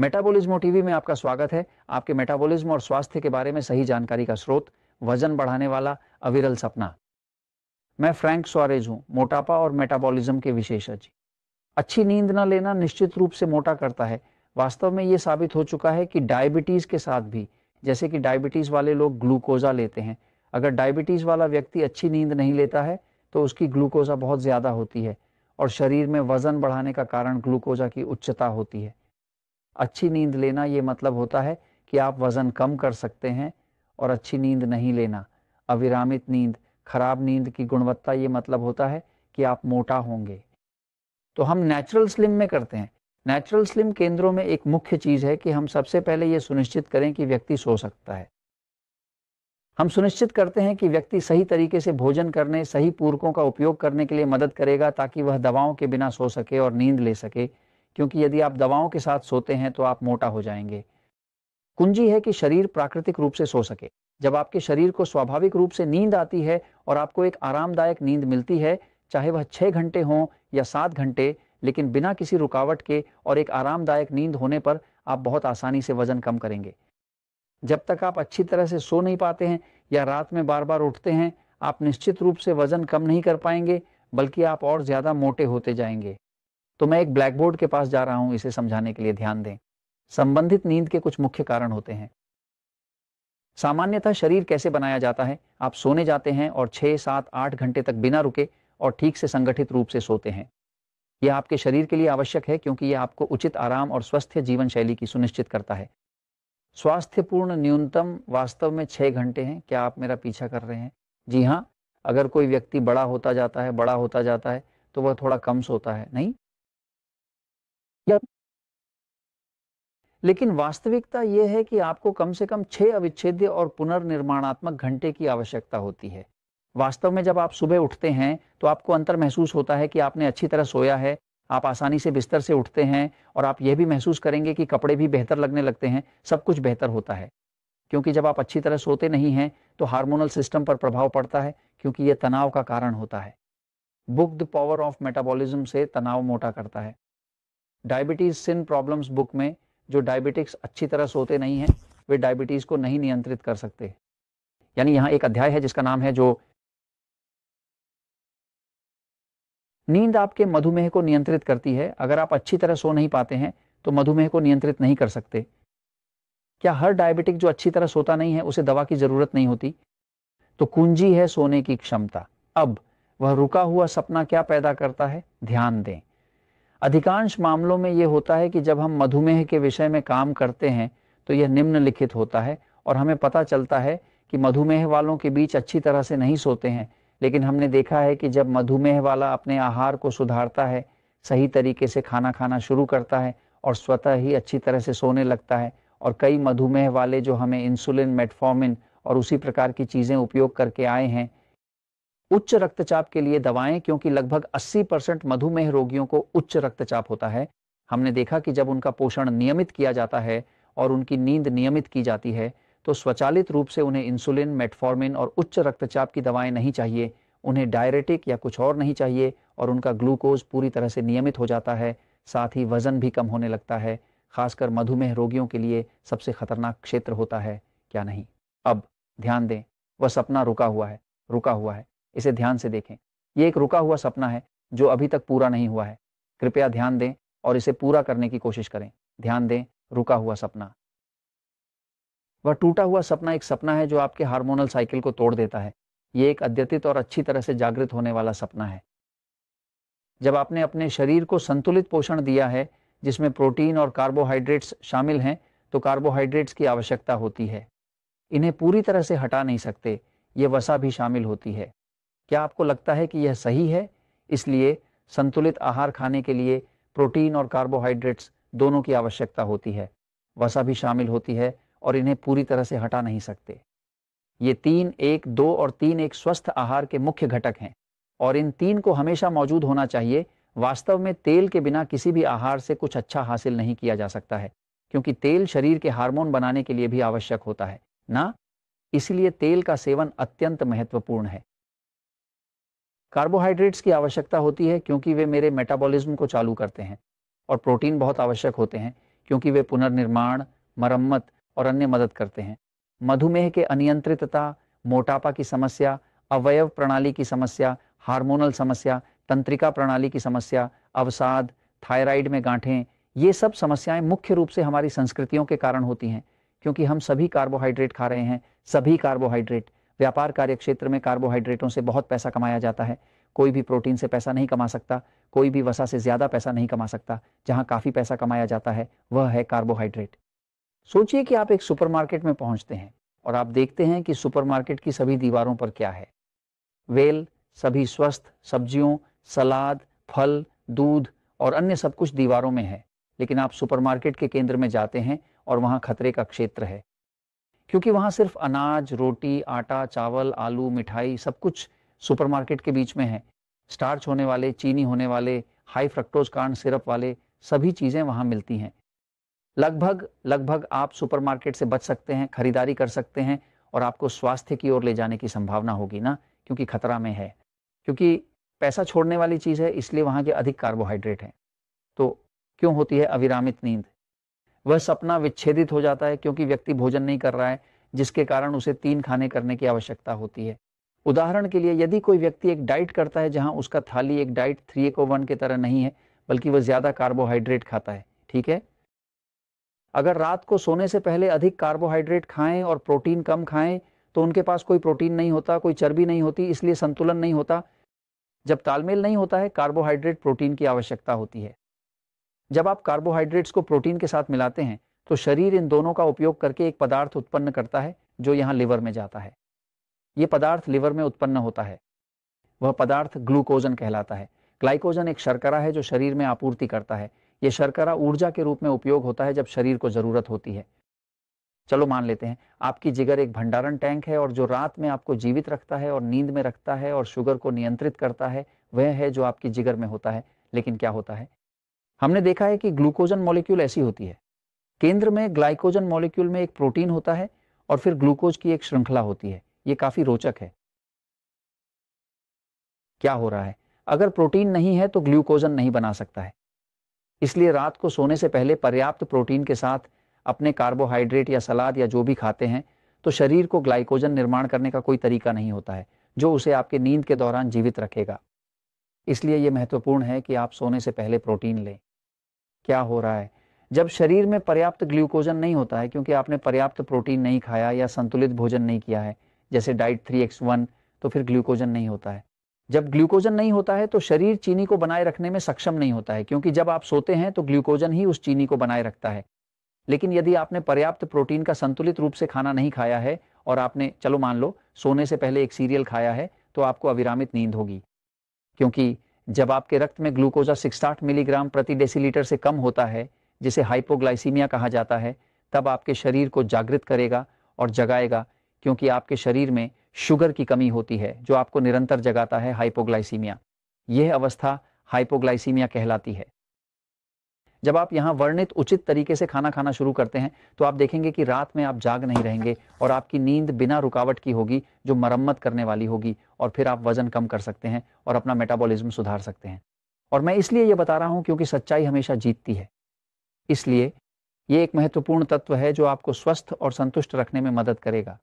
metabolism TV में आपका स्वागत है आपके मेटाबॉलिज्म और स्वास्थ्य के बारे में सही जानकारी का स्रोत वजन बढ़ाने वाला अविरल सपना मैं फ्रैंक स्वारेज हूं मोटापा और मेटाबॉलिज्म के विशेषज्ञ अच्छी नींद न लेना निश्चित रूप से मोटा करता है वास्तव में ये साबित हो चुका है कि डायबिटीज़ के साथ भी जैसे कि डायबिटीज़ वाले लोग ग्लूकोज़ा लेते हैं अगर डायबिटीज़ वाला व्यक्ति अच्छी नींद नहीं लेता है तो उसकी ग्लूकोज़ा बहुत ज़्यादा होती है और शरीर में वज़न बढ़ाने का कारण ग्लूकोज़ा की उच्चता होती है अच्छी नींद लेना ये मतलब होता है कि आप वज़न कम कर सकते हैं और अच्छी नींद नहीं लेना अविरामित नींद खराब नींद की गुणवत्ता ये मतलब होता है कि आप मोटा होंगे तो हम नेचुरल स्लिम में करते हैं नेचुरल स्लिम केंद्रों में एक मुख्य चीज़ है कि हम सबसे पहले ये सुनिश्चित करें कि व्यक्ति सो सकता है हम सुनिश्चित करते हैं कि व्यक्ति सही तरीके से भोजन करने सही पूरकों का उपयोग करने के लिए मदद करेगा ताकि वह दवाओं के बिना सो सके और नींद ले सके क्योंकि यदि आप दवाओं के साथ सोते हैं तो आप मोटा हो जाएंगे कुंजी है कि शरीर प्राकृतिक रूप से सो सके जब आपके शरीर को स्वाभाविक रूप से नींद आती है और आपको एक आरामदायक नींद मिलती है चाहे वह छः घंटे हों या सात घंटे लेकिन बिना किसी रुकावट के और एक आरामदायक नींद होने पर आप बहुत आसानी से वजन कम करेंगे जब तक आप अच्छी तरह से सो नहीं पाते हैं या रात में बार बार उठते हैं आप निश्चित रूप से वजन कम नहीं कर पाएंगे बल्कि आप और ज़्यादा मोटे होते जाएंगे तो मैं एक ब्लैक बोर्ड के पास जा रहा हूँ इसे समझाने के लिए ध्यान दें संबंधित नींद के कुछ मुख्य कारण होते हैं सामान्यतः शरीर कैसे बनाया जाता है आप सोने जाते हैं और छह सात आठ घंटे तक बिना रुके और ठीक से संगठित रूप से सोते हैं यह आपके शरीर के लिए आवश्यक है क्योंकि यह आपको उचित आराम और स्वस्थ जीवन शैली की सुनिश्चित करता है स्वास्थ्यपूर्ण न्यूनतम वास्तव में छः घंटे हैं क्या आप मेरा पीछा कर रहे हैं जी हाँ अगर कोई व्यक्ति बड़ा होता जाता है बड़ा होता जाता है तो वह थोड़ा कम सोता है नहीं लेकिन वास्तविकता यह है कि आपको कम से कम छह अविच्छेद्य और पुनर्निर्माणात्मक घंटे की आवश्यकता होती है वास्तव में जब आप सुबह उठते हैं तो आपको अंतर महसूस होता है कि आपने अच्छी तरह सोया है आप आसानी से बिस्तर से उठते हैं और आप यह भी महसूस करेंगे कि कपड़े भी बेहतर लगने लगते हैं सब कुछ बेहतर होता है क्योंकि जब आप अच्छी तरह सोते नहीं हैं तो हार्मोनल सिस्टम पर प्रभाव पड़ता है क्योंकि यह तनाव का कारण होता है book the power of metabolism से तनाव मोटा करता है डायबिटीज सिन प्रॉब्लम्स बुक में जो डायबिटिक्स अच्छी तरह सोते नहीं हैं वे डायबिटीज़ को नहीं नियंत्रित कर सकते यानी यहाँ एक अध्याय है जिसका नाम है जो नींद आपके मधुमेह को नियंत्रित करती है अगर आप अच्छी तरह सो नहीं पाते हैं तो मधुमेह को नियंत्रित नहीं कर सकते क्या हर डायबिटिक जो अच्छी तरह सोता नहीं है उसे दवा की ज़रूरत नहीं होती तो कुंजी है सोने की क्षमता अब वह रुका हुआ सपना क्या पैदा करता है ध्यान दें अधिकांश मामलों में ये होता है कि जब हम मधुमेह के विषय में काम करते हैं तो यह निम्नलिखित होता है और हमें पता चलता है कि मधुमेह वालों के बीच अच्छी तरह से नहीं सोते हैं लेकिन हमने देखा है कि जब मधुमेह वाला अपने आहार को सुधारता है सही तरीके से खाना खाना शुरू करता है और स्वतः ही अच्छी तरह से सोने लगता है और कई मधुमेह वाले जो हमें इंसुलिन मेटफॉर्मिन और उसी प्रकार की चीज़ें उपयोग करके आए हैं उच्च रक्तचाप के लिए दवाएं क्योंकि लगभग 80 परसेंट मधुमेह रोगियों को उच्च रक्तचाप होता है हमने देखा कि जब उनका पोषण नियमित किया जाता है और उनकी नींद नियमित की जाती है तो स्वचालित रूप से उन्हें इंसुलिन मेटफॉर्मिन और उच्च रक्तचाप की दवाएं नहीं चाहिए उन्हें डायरेटिक या कुछ और नहीं चाहिए और उनका ग्लूकोज पूरी तरह से नियमित हो जाता है साथ ही वजन भी कम होने लगता है खासकर मधुमेह रोगियों के लिए सबसे खतरनाक क्षेत्र होता है क्या नहीं अब ध्यान दें वह सपना रुका हुआ है रुका हुआ है इसे ध्यान से देखें ये एक रुका हुआ सपना है जो अभी तक पूरा नहीं हुआ है कृपया ध्यान दें और इसे पूरा करने की कोशिश करें ध्यान दें रुका हुआ सपना वह टूटा हुआ सपना एक सपना है जो आपके हार्मोनल साइकिल को तोड़ देता है ये एक अद्यतित और अच्छी तरह से जागृत होने वाला सपना है जब आपने अपने शरीर को संतुलित पोषण दिया है जिसमें प्रोटीन और कार्बोहाइड्रेट्स शामिल हैं तो कार्बोहाइड्रेट्स की आवश्यकता होती है इन्हें पूरी तरह से हटा नहीं सकते ये वसा भी शामिल होती है क्या आपको लगता है कि यह सही है इसलिए संतुलित आहार खाने के लिए प्रोटीन और कार्बोहाइड्रेट्स दोनों की आवश्यकता होती है वसा भी शामिल होती है और इन्हें पूरी तरह से हटा नहीं सकते ये तीन एक दो और तीन एक स्वस्थ आहार के मुख्य घटक हैं और इन तीन को हमेशा मौजूद होना चाहिए वास्तव में तेल के बिना किसी भी आहार से कुछ अच्छा हासिल नहीं किया जा सकता है क्योंकि तेल शरीर के हार्मोन बनाने के लिए भी आवश्यक होता है ना इसलिए तेल का सेवन अत्यंत महत्वपूर्ण है कार्बोहाइड्रेट्स की आवश्यकता होती है क्योंकि वे मेरे मेटाबॉलिज्म को चालू करते हैं और प्रोटीन बहुत आवश्यक होते हैं क्योंकि वे पुनर्निर्माण मरम्मत और अन्य मदद करते हैं मधुमेह के अनियंत्रितता मोटापा की समस्या अवयव प्रणाली की समस्या हार्मोनल समस्या तंत्रिका प्रणाली की समस्या अवसाद थायराइड में गांठें ये सब समस्याएं मुख्य रूप से हमारी संस्कृतियों के कारण होती हैं क्योंकि हम सभी कार्बोहाइड्रेट खा रहे हैं सभी कार्बोहाइड्रेट व्यापार कार्य क्षेत्र में कार्बोहाइड्रेटों से बहुत पैसा कमाया जाता है कोई भी प्रोटीन से पैसा नहीं कमा सकता कोई भी वसा से ज़्यादा पैसा नहीं कमा सकता जहाँ काफ़ी पैसा कमाया जाता है वह है कार्बोहाइड्रेट सोचिए कि आप एक सुपरमार्केट में पहुंचते हैं और आप देखते हैं कि सुपरमार्केट की सभी दीवारों पर क्या है वेल सभी स्वस्थ सब्जियों सलाद फल दूध और अन्य सब कुछ दीवारों में है लेकिन आप सुपरमार्केट के केंद्र में जाते हैं और वहाँ खतरे का क्षेत्र है क्योंकि वहाँ सिर्फ अनाज रोटी आटा चावल आलू मिठाई सब कुछ सुपरमार्केट के बीच में है स्टार्च होने वाले चीनी होने वाले हाई फ्रक्टोज कार्ड सिरप वाले सभी चीज़ें वहाँ मिलती हैं लगभग लगभग आप सुपरमार्केट से बच सकते हैं खरीदारी कर सकते हैं और आपको स्वास्थ्य की ओर ले जाने की संभावना होगी ना क्योंकि खतरा में है क्योंकि पैसा छोड़ने वाली चीज़ है इसलिए वहाँ के अधिक कार्बोहाइड्रेट हैं तो क्यों होती है अविरामित नींद वह सपना विच्छेदित हो जाता है क्योंकि व्यक्ति भोजन नहीं कर रहा है जिसके कारण उसे तीन खाने करने की आवश्यकता होती है उदाहरण के लिए यदि कोई व्यक्ति एक डाइट करता है जहां उसका थाली एक डाइट थ्री एको वन की तरह नहीं है बल्कि वह ज़्यादा कार्बोहाइड्रेट खाता है ठीक है अगर रात को सोने से पहले अधिक कार्बोहाइड्रेट खाएं और प्रोटीन कम खाएं तो उनके पास कोई प्रोटीन नहीं होता कोई चर्बी नहीं होती इसलिए संतुलन नहीं होता जब तालमेल नहीं होता है कार्बोहाइड्रेट प्रोटीन की आवश्यकता होती है जब आप कार्बोहाइड्रेट्स को प्रोटीन के साथ मिलाते हैं तो शरीर इन दोनों का उपयोग करके एक पदार्थ उत्पन्न करता है जो यहाँ लिवर में जाता है ये पदार्थ लिवर में उत्पन्न होता है वह पदार्थ ग्लूकोजन कहलाता है ग्लाइकोजन एक शर्करा है जो शरीर में आपूर्ति करता है यह शर्करा ऊर्जा के रूप में उपयोग होता है जब शरीर को ज़रूरत होती है चलो मान लेते हैं आपकी जिगर एक भंडारण टैंक है और जो रात में आपको जीवित रखता है और नींद में रखता है और शुगर को नियंत्रित करता है वह है जो आपकी जिगर में होता है लेकिन क्या होता है हमने देखा है कि ग्लूकोजन मॉलिक्यूल ऐसी होती है केंद्र में ग्लाइकोजन मॉलिक्यूल में एक प्रोटीन होता है और फिर ग्लूकोज की एक श्रृंखला होती है ये काफी रोचक है क्या हो रहा है अगर प्रोटीन नहीं है तो ग्लूकोजन नहीं बना सकता है इसलिए रात को सोने से पहले पर्याप्त प्रोटीन के साथ अपने कार्बोहाइड्रेट या सलाद या जो भी खाते हैं तो शरीर को ग्लाइकोजन निर्माण करने का कोई तरीका नहीं होता है जो उसे आपके नींद के दौरान जीवित रखेगा इसलिए यह महत्वपूर्ण है कि आप सोने से पहले प्रोटीन लें क्या हो रहा है जब शरीर में पर्याप्त ग्लूकोजन नहीं होता है क्योंकि आपने पर्याप्त प्रोटीन नहीं खाया या संतुलित भोजन नहीं किया है जैसे डाइट थ्री एक्स वन तो फिर ग्लूकोजन नहीं होता है जब ग्लूकोजन नहीं होता है तो शरीर चीनी को बनाए रखने में सक्षम नहीं होता है क्योंकि जब आप सोते हैं तो ग्लूकोजन ही उस चीनी को बनाए रखता है लेकिन यदि आपने पर्याप्त प्रोटीन का संतुलित रूप से खाना नहीं खाया है और आपने चलो मान लो सोने से पहले एक सीरियल खाया है तो आपको अविरामित नींद होगी क्योंकि जब आपके रक्त में ग्लूकोजा 68 मिलीग्राम प्रति डेसीलीटर से कम होता है जिसे हाइपोग्लाइसीमिया कहा जाता है तब आपके शरीर को जागृत करेगा और जगाएगा क्योंकि आपके शरीर में शुगर की कमी होती है जो आपको निरंतर जगाता है हाइपोग्लाइसीमिया यह अवस्था हाइपोग्लाइसीमिया कहलाती है जब आप यहाँ वर्णित उचित तरीके से खाना खाना शुरू करते हैं तो आप देखेंगे कि रात में आप जाग नहीं रहेंगे और आपकी नींद बिना रुकावट की होगी जो मरम्मत करने वाली होगी और फिर आप वजन कम कर सकते हैं और अपना मेटाबॉलिज्म सुधार सकते हैं और मैं इसलिए ये बता रहा हूँ क्योंकि सच्चाई हमेशा जीतती है इसलिए ये एक महत्वपूर्ण तत्व है जो आपको स्वस्थ और संतुष्ट रखने में मदद करेगा